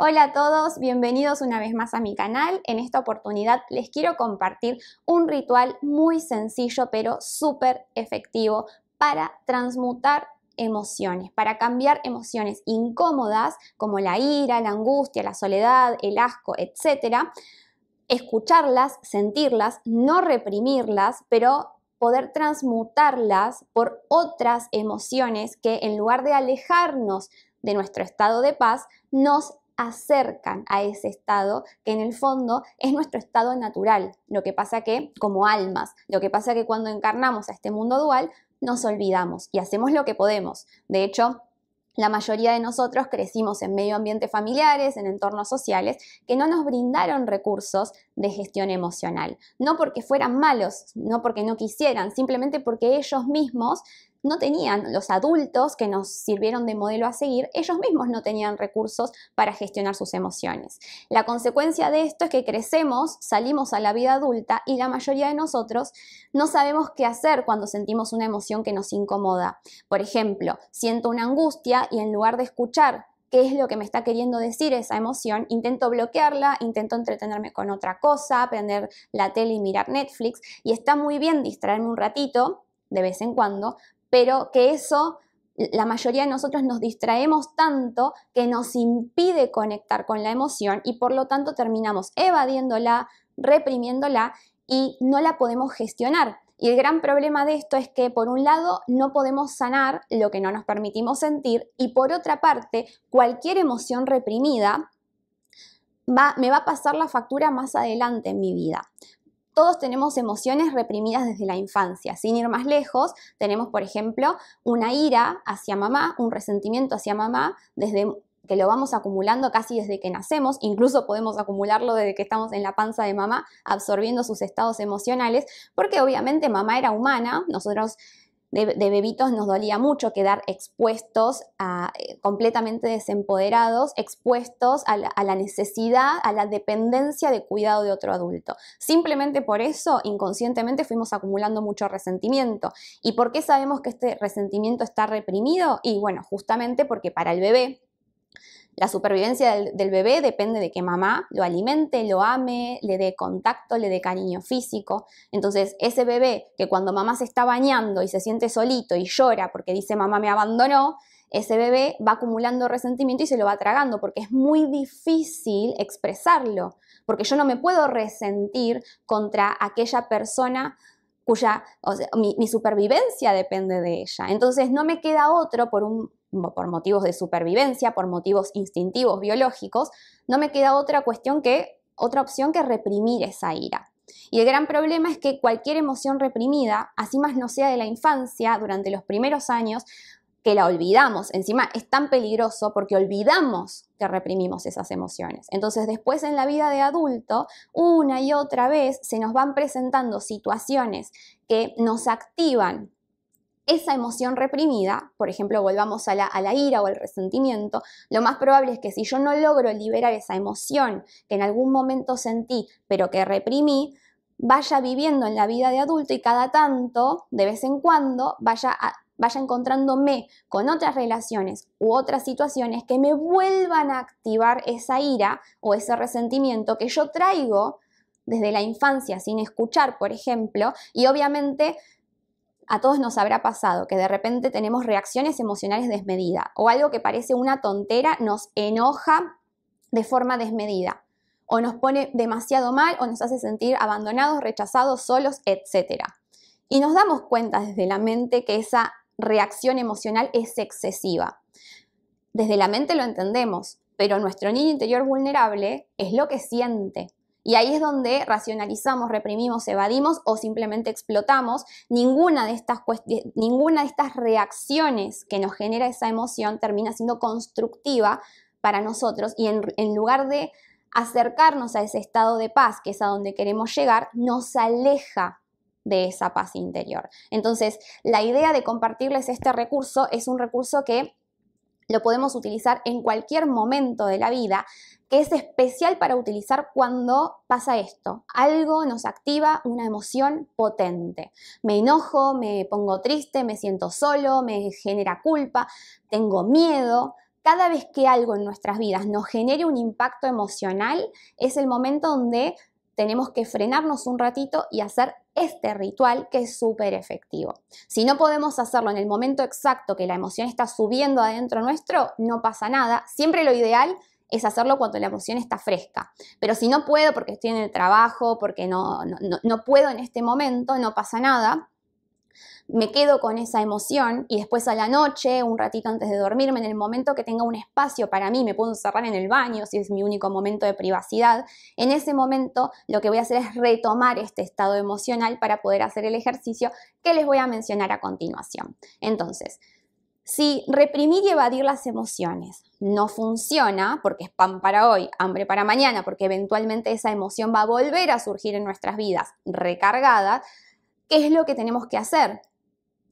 Hola a todos, bienvenidos una vez más a mi canal. En esta oportunidad les quiero compartir un ritual muy sencillo pero súper efectivo para transmutar emociones, para cambiar emociones incómodas como la ira, la angustia, la soledad, el asco, etc. Escucharlas, sentirlas, no reprimirlas, pero poder transmutarlas por otras emociones que en lugar de alejarnos de nuestro estado de paz, nos acercan a ese estado que en el fondo es nuestro estado natural, lo que pasa que como almas, lo que pasa que cuando encarnamos a este mundo dual nos olvidamos y hacemos lo que podemos. De hecho, la mayoría de nosotros crecimos en medio ambiente familiares, en entornos sociales, que no nos brindaron recursos de gestión emocional. No porque fueran malos, no porque no quisieran, simplemente porque ellos mismos no tenían, los adultos que nos sirvieron de modelo a seguir, ellos mismos no tenían recursos para gestionar sus emociones. La consecuencia de esto es que crecemos, salimos a la vida adulta y la mayoría de nosotros no sabemos qué hacer cuando sentimos una emoción que nos incomoda. Por ejemplo, siento una angustia y en lugar de escuchar qué es lo que me está queriendo decir esa emoción, intento bloquearla, intento entretenerme con otra cosa, prender la tele y mirar Netflix, y está muy bien distraerme un ratito de vez en cuando, pero que eso la mayoría de nosotros nos distraemos tanto que nos impide conectar con la emoción y por lo tanto terminamos evadiéndola, reprimiéndola y no la podemos gestionar. Y el gran problema de esto es que por un lado no podemos sanar lo que no nos permitimos sentir y por otra parte cualquier emoción reprimida me va a pasar la factura más adelante en mi vida todos tenemos emociones reprimidas desde la infancia. Sin ir más lejos, tenemos, por ejemplo, una ira hacia mamá, un resentimiento hacia mamá desde que lo vamos acumulando casi desde que nacemos, incluso podemos acumularlo desde que estamos en la panza de mamá, absorbiendo sus estados emocionales, porque obviamente mamá era humana, nosotros de, bebitos nos dolía mucho quedar expuestos, a, eh, completamente desempoderados, expuestos a la, a la, necesidad, a la dependencia de cuidado de otro adulto. Simplemente por eso, inconscientemente, fuimos acumulando mucho resentimiento. ¿Y por qué sabemos que este resentimiento está reprimido? Y bueno, justamente porque para el bebé la supervivencia del, bebé depende de que mamá lo alimente, lo ame, le dé contacto, le dé cariño físico. Entonces, ese bebé que cuando mamá se está bañando y se siente solito y llora porque dice mamá me abandonó, ese bebé va acumulando resentimiento y se lo va tragando porque es muy difícil expresarlo, porque yo no me puedo resentir contra aquella persona cuya o sea, mi, supervivencia depende de ella. Entonces no me queda otro por, un, por motivos de supervivencia, por motivos instintivos, biológicos, no me queda otra cuestión que, otra opción que reprimir esa ira. Y el gran problema es que cualquier emoción reprimida, así más no sea de la infancia, durante los primeros años, que la olvidamos. Encima es tan peligroso porque olvidamos que reprimimos esas emociones. Entonces después en la vida de adulto, una y otra vez se nos van presentando situaciones que nos activan esa emoción reprimida, por ejemplo, volvamos a la, a la, ira o al resentimiento, lo más probable es que si yo no logro liberar esa emoción que en algún momento sentí pero que reprimí, vaya viviendo en la vida de adulto y cada tanto, de vez en cuando, vaya a vaya encontrándome con otras relaciones u otras situaciones que me vuelvan a activar esa ira o ese resentimiento que yo traigo desde la infancia sin escuchar, por ejemplo, y obviamente a todos nos habrá pasado que de repente tenemos reacciones emocionales desmedidas o algo que parece una tontera nos enoja de forma desmedida o nos pone demasiado mal o nos hace sentir abandonados, rechazados, solos, etc. Y nos damos cuenta desde la mente que esa reacción emocional es excesiva. Desde la mente lo entendemos, pero nuestro niño interior vulnerable es lo que siente. Y ahí es donde racionalizamos, reprimimos, evadimos o simplemente explotamos. Ninguna de, estas ninguna de estas reacciones que nos genera esa emoción termina siendo constructiva para nosotros y en, en lugar de acercarnos a ese estado de paz, que es a donde queremos llegar, nos aleja de esa paz interior. Entonces, la idea de compartirles este recurso es un recurso que lo podemos utilizar en cualquier momento de la vida, que es especial para utilizar cuando pasa esto. Algo nos activa una emoción potente. Me enojo, me pongo triste, me siento solo, me genera culpa, tengo miedo. Cada vez que algo en nuestras vidas nos genere un impacto emocional, es el momento donde tenemos que frenarnos un ratito y hacer este ritual que es súper efectivo. Si no podemos hacerlo en el momento exacto que la emoción está subiendo adentro nuestro, no pasa nada. Siempre lo ideal es hacerlo cuando la emoción está fresca. Pero si no puedo porque estoy en el trabajo, porque no, no, no puedo en este momento, no pasa nada me quedo con esa emoción y después a la noche, un ratito antes de dormirme, en el momento que tenga un espacio para mí, me puedo cerrar en el baño si es mi único momento de privacidad, en ese momento lo que voy a hacer es retomar este estado emocional para poder hacer el ejercicio que les voy a mencionar a continuación. Entonces, si reprimir y evadir las emociones no funciona, porque es pan para hoy, hambre para mañana, porque eventualmente esa emoción va a volver a surgir en nuestras vidas recargadas, ¿Qué es lo que tenemos que hacer?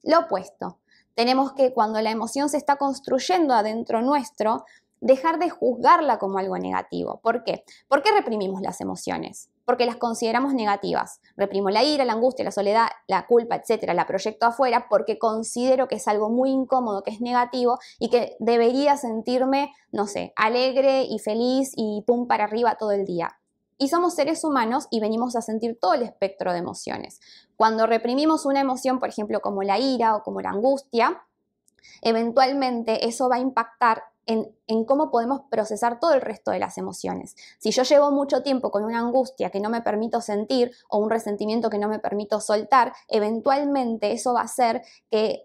Lo opuesto. Tenemos que, cuando la emoción se está construyendo adentro nuestro, dejar de juzgarla como algo negativo. ¿Por qué? ¿Por qué reprimimos las emociones? Porque las consideramos negativas. Reprimo la ira, la angustia, la soledad, la culpa, etcétera, la proyecto afuera porque considero que es algo muy incómodo, que es negativo y que debería sentirme, no sé, alegre y feliz y pum para arriba todo el día. Y somos seres humanos y venimos a sentir todo el espectro de emociones. Cuando reprimimos una emoción, por ejemplo, como la ira o como la angustia, eventualmente eso va a impactar en, cómo podemos procesar todo el resto de las emociones. Si yo llevo mucho tiempo con una angustia que no me permito sentir o un resentimiento que no me permito soltar, eventualmente eso va a hacer que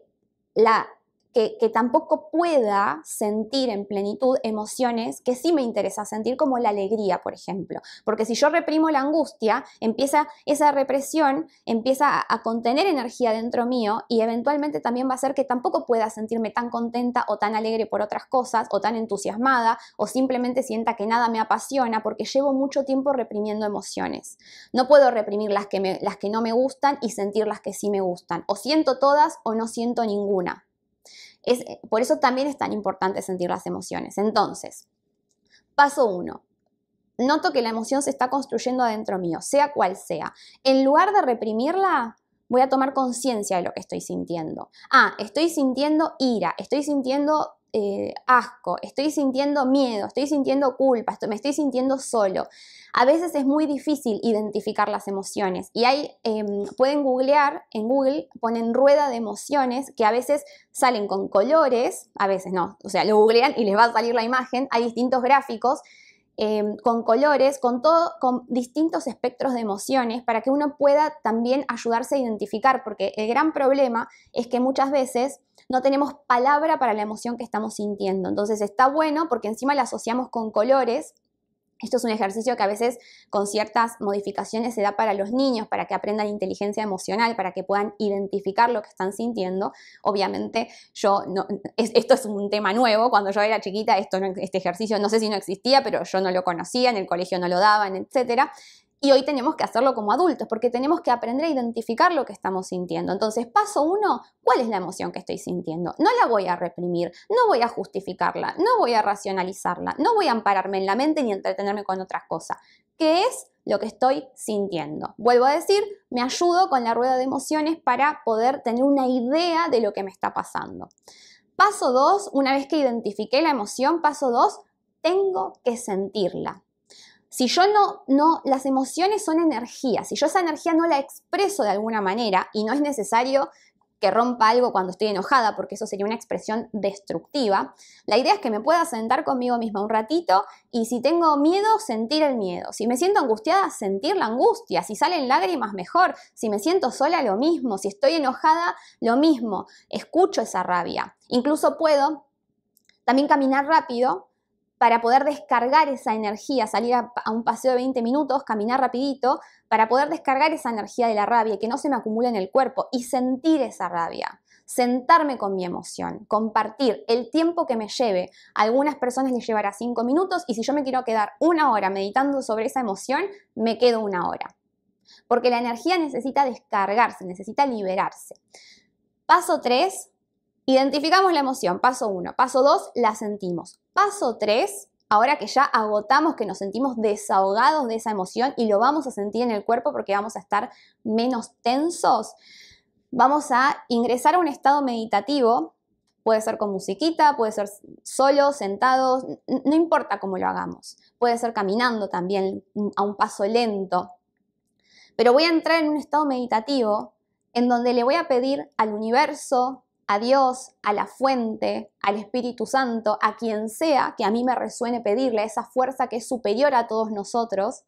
la que, tampoco pueda sentir en plenitud emociones que sí me interesa sentir, como la alegría, por ejemplo. Porque si yo reprimo la angustia, empieza esa represión, empieza a, contener energía dentro mío y eventualmente también va a ser que tampoco pueda sentirme tan contenta o tan alegre por otras cosas o tan entusiasmada o simplemente sienta que nada me apasiona porque llevo mucho tiempo reprimiendo emociones. No puedo reprimir las las que no me gustan y sentir las que sí me gustan. O siento todas o no siento ninguna. Eh, por eso también es tan importante sentir las emociones. Entonces, paso uno, noto que la emoción se está construyendo adentro mío, sea cual sea. En lugar de reprimirla, voy a tomar conciencia de lo que estoy sintiendo. Ah, estoy sintiendo ira, estoy sintiendo eh, asco, estoy sintiendo miedo, estoy sintiendo culpa, me estoy sintiendo solo. A veces es muy difícil identificar las emociones y ahí em, pueden googlear, en Google ponen rueda de emociones que a veces salen con colores, a veces no, o sea, lo googlean y les va a salir la imagen, hay distintos gráficos. Em, con colores, con todo, con distintos espectros de emociones, para que uno pueda también ayudarse a identificar, porque el gran problema es que muchas veces no tenemos palabra para la emoción que estamos sintiendo. Entonces está bueno porque encima la asociamos con colores. Esto es un ejercicio que a veces con ciertas modificaciones se da para los niños, para que aprendan inteligencia emocional, para que puedan identificar lo que están sintiendo. Obviamente, yo no, esto es un tema nuevo. Cuando yo era chiquita, este ejercicio no sé si no existía, pero yo no lo conocía, en el colegio no lo daban, etcétera. Y hoy tenemos que hacerlo como adultos, porque tenemos que aprender a identificar lo que estamos sintiendo. Entonces, paso uno, ¿cuál es la emoción que estoy sintiendo? No la voy a reprimir, no voy a justificarla, no voy a racionalizarla, no voy a ampararme en la mente ni entretenerme con otras cosas. ¿Qué es lo que estoy sintiendo? Vuelvo a decir, me ayudo con la rueda de emociones para poder tener una idea de lo que me está pasando. Paso dos, una vez que identifiqué la emoción, paso dos, tengo que sentirla si yo no, no, las emociones son energía, si yo esa energía no la expreso de alguna manera y no es necesario que rompa algo cuando estoy enojada, porque eso sería una expresión destructiva. La idea es que me pueda sentar conmigo misma un ratito y si tengo miedo, sentir el miedo. Si me siento angustiada, sentir la angustia. Si salen lágrimas, mejor. Si me siento sola, lo mismo. Si estoy enojada, lo mismo. Escucho esa rabia. Incluso puedo también caminar rápido para poder descargar esa energía, salir a, un paseo de 20 minutos, caminar rapidito, para poder descargar esa energía de la rabia, que no se me acumula en el cuerpo y sentir esa rabia. Sentarme con mi emoción, compartir el tiempo que me lleve. A algunas personas les llevará 5 minutos y si yo me quiero quedar una hora meditando sobre esa emoción, me quedo una hora. Porque la energía necesita descargarse, necesita liberarse. Paso 3, Identificamos la emoción, paso uno, Paso dos, la sentimos. Paso tres, ahora que ya agotamos, que nos sentimos desahogados de esa emoción y lo vamos a sentir en el cuerpo porque vamos a estar menos tensos, vamos a ingresar a un estado meditativo. Puede ser con musiquita, puede ser solo, sentados, no importa cómo lo hagamos. Puede ser caminando también mm, a un paso lento. Pero voy a entrar en un estado meditativo en donde le voy a pedir al universo, a Dios, a la fuente, al Espíritu Santo, a quien sea que a mí me resuene pedirle, esa fuerza que es superior a todos nosotros,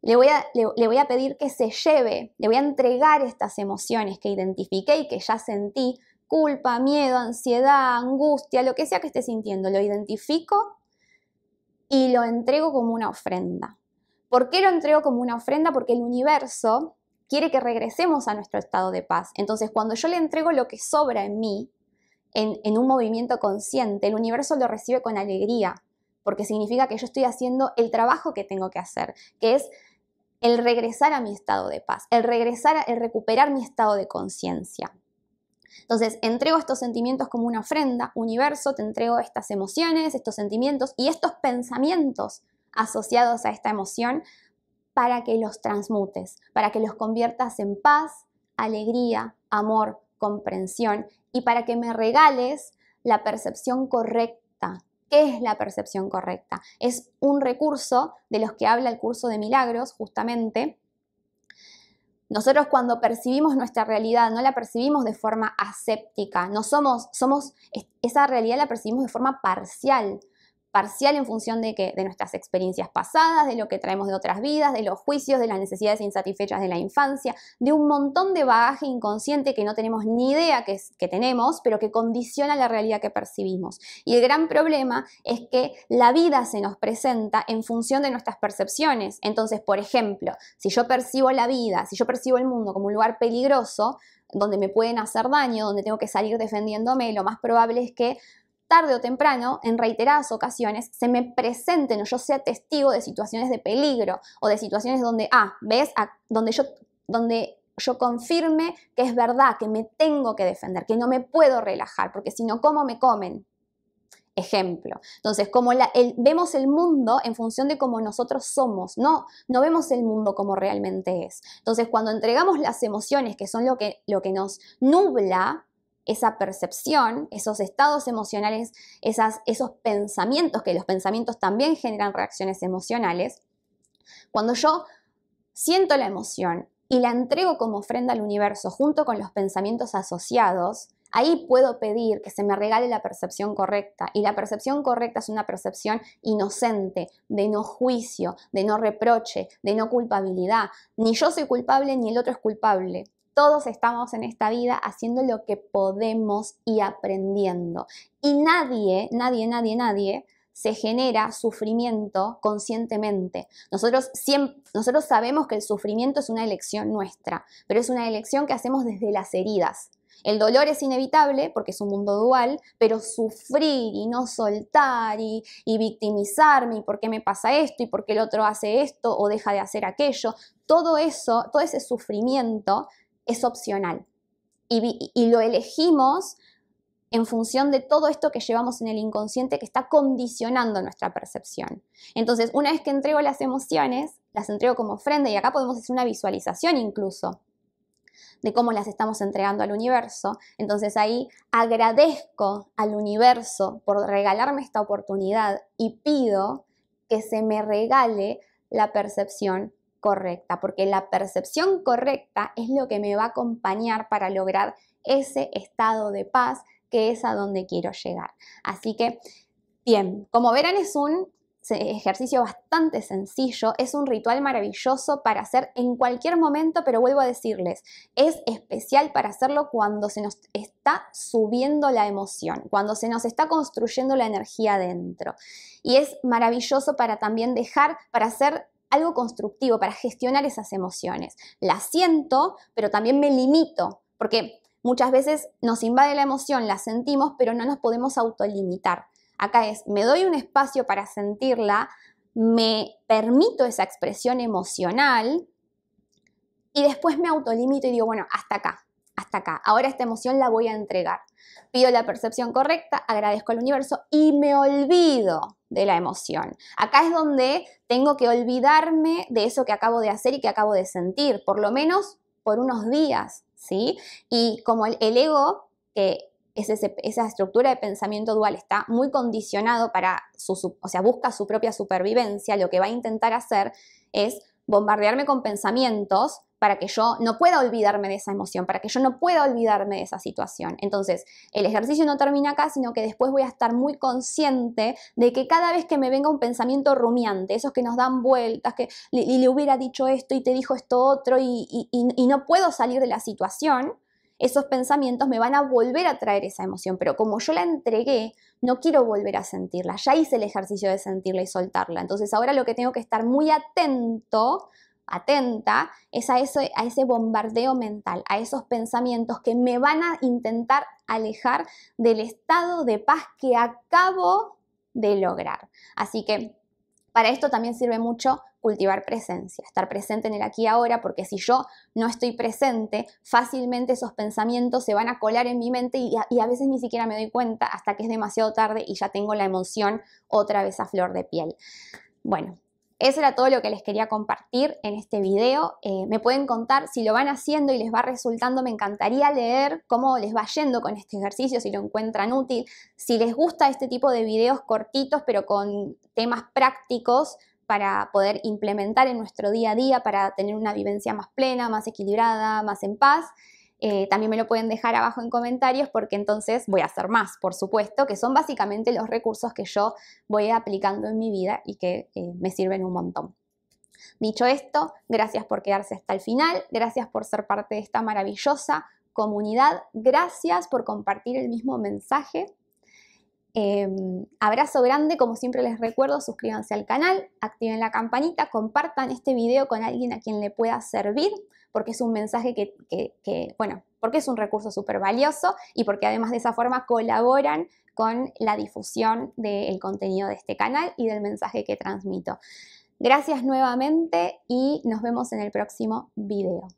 le voy, a, le, voy, a, pedir que se lleve, le voy a entregar estas emociones que identifiqué y que ya sentí, culpa, miedo, ansiedad, angustia, lo que sea que esté sintiendo, lo identifico y lo entrego como una ofrenda. ¿Por qué lo entrego como una ofrenda? Porque el universo quiere que regresemos a nuestro estado de paz. Entonces, cuando yo le entrego lo que sobra en mí, en, un movimiento consciente, el universo lo recibe con alegría, porque significa que yo estoy haciendo el trabajo que tengo que hacer, que es el regresar a mi estado de paz, el regresar, el recuperar mi estado de conciencia. Entonces, entrego estos sentimientos como una ofrenda, universo, te entrego estas emociones, estos sentimientos y estos pensamientos asociados a esta emoción para que los transmutes, para que los conviertas en paz, alegría, amor, comprensión y para que me regales la percepción correcta. ¿Qué es la percepción correcta? Es un recurso de los que habla el curso de milagros, justamente. Nosotros cuando percibimos nuestra realidad no la percibimos de forma aséptica, somos, somos, esa realidad la percibimos de forma parcial, parcial en función de, que, de nuestras experiencias pasadas, de lo que traemos de otras vidas, de los juicios, de las necesidades insatisfechas de la infancia, de un montón de bagaje inconsciente que no tenemos ni idea que, que tenemos, pero que condiciona la realidad que percibimos. Y el gran problema es que la vida se nos presenta en función de nuestras percepciones. Entonces, por ejemplo, si yo percibo la vida, si yo percibo el mundo como un lugar peligroso, donde me pueden hacer daño, donde tengo que salir defendiéndome, lo más probable es que tarde o temprano, en reiteradas ocasiones, se me presenten o yo sea testigo de situaciones de peligro o de situaciones donde, ah, ves, ah, donde yo, donde yo confirme que es verdad, que me tengo que defender, que no me puedo relajar, porque si no, ¿cómo me comen? Ejemplo. Entonces, como vemos el mundo en función de cómo nosotros somos, no, no vemos el mundo como realmente es. Entonces, cuando entregamos las emociones, que son lo que, lo que nos nubla, esa percepción, esos estados emocionales, esos pensamientos, que los pensamientos también generan reacciones emocionales, cuando yo siento la emoción y la entrego como ofrenda al universo junto con los pensamientos asociados, ahí puedo pedir que se me regale la percepción correcta. Y la percepción correcta es una percepción inocente, de no juicio, de no reproche, de no culpabilidad. Ni yo soy culpable ni el otro es culpable. Todos estamos en esta vida haciendo lo que podemos y aprendiendo. Y nadie, nadie, nadie, nadie se genera sufrimiento conscientemente. Nosotros, siempre, nosotros sabemos que el sufrimiento es una elección nuestra, pero es una elección que hacemos desde las heridas. El dolor es inevitable porque es un mundo dual, pero sufrir y no soltar y, y victimizarme y por qué me pasa esto y por qué el otro hace esto o deja de hacer aquello, todo eso, todo ese sufrimiento es opcional. Y, lo elegimos en función de todo esto que llevamos en el inconsciente que está condicionando nuestra percepción. Entonces, una vez que entrego las emociones, las entrego como ofrenda y acá podemos hacer una visualización incluso de cómo las estamos entregando al universo. Entonces ahí agradezco al universo por regalarme esta oportunidad y pido que se me regale la percepción correcta, porque la percepción correcta es lo que me va a acompañar para lograr ese estado de paz que es a donde quiero llegar. Así que, bien, como verán es un ejercicio bastante sencillo, es un ritual maravilloso para hacer en cualquier momento, pero vuelvo a decirles, es especial para hacerlo cuando se nos está subiendo la emoción, cuando se nos está construyendo la energía dentro. Y es maravilloso para también dejar, para hacer algo constructivo para gestionar esas emociones. La siento, pero también me limito, porque muchas veces nos invade la emoción, la sentimos, pero no nos podemos autolimitar. Acá es, me doy un espacio para sentirla, me permito esa expresión emocional y después me autolimito y digo, bueno, hasta acá, hasta acá. Ahora esta emoción la voy a entregar. Pido la percepción correcta, agradezco al universo y me olvido de la emoción. Acá es donde tengo que olvidarme de eso que acabo de hacer y que acabo de sentir, por lo menos por unos días, ¿sí? Y como el, ego, que es esa estructura de pensamiento dual está muy condicionado para su, o sea, busca su propia supervivencia, lo que va a intentar hacer es bombardearme con pensamientos para que yo no pueda olvidarme de esa emoción, para que yo no pueda olvidarme de esa situación. Entonces, el ejercicio no termina acá, sino que después voy a estar muy consciente de que cada vez que me venga un pensamiento rumiante, esos que nos dan vueltas, que le, hubiera dicho esto y te dijo esto otro y no puedo salir de la situación, esos pensamientos me van a volver a traer esa emoción, pero como yo la entregué, no quiero volver a sentirla. Ya hice el ejercicio de sentirla y soltarla. Entonces ahora lo que tengo que estar muy atento atenta es a, eso, a ese bombardeo mental, a esos pensamientos que me van a intentar alejar del estado de paz que acabo de lograr. Así que para esto también sirve mucho cultivar presencia, estar presente en el aquí y ahora, porque si yo no estoy presente, fácilmente esos pensamientos se van a colar en mi mente y a, veces ni siquiera me doy cuenta hasta que es demasiado tarde y ya tengo la emoción otra vez a flor de piel. Bueno, eso era todo lo que les quería compartir en este video. Eh, me pueden contar si lo van haciendo y les va resultando. Me encantaría leer cómo les va yendo con este ejercicio, si lo encuentran útil. Si les gusta este tipo de videos cortitos, pero con temas prácticos para poder implementar en nuestro día a día, para tener una vivencia más plena, más equilibrada, más en paz. Eh, también me lo pueden dejar abajo en comentarios porque entonces voy a hacer más, por supuesto, que son básicamente los recursos que yo voy aplicando en mi vida y que eh, me sirven un montón. Dicho esto, gracias por quedarse hasta el final, gracias por ser parte de esta maravillosa comunidad, gracias por compartir el mismo mensaje. Em, abrazo grande, como siempre les recuerdo, suscríbanse al canal, activen la campanita, compartan este video con alguien a quien le pueda servir porque es un mensaje que, bueno, porque es un recurso súper valioso y porque además de esa forma colaboran con la difusión del contenido de este canal y del mensaje que transmito. Gracias nuevamente y nos vemos en el próximo video.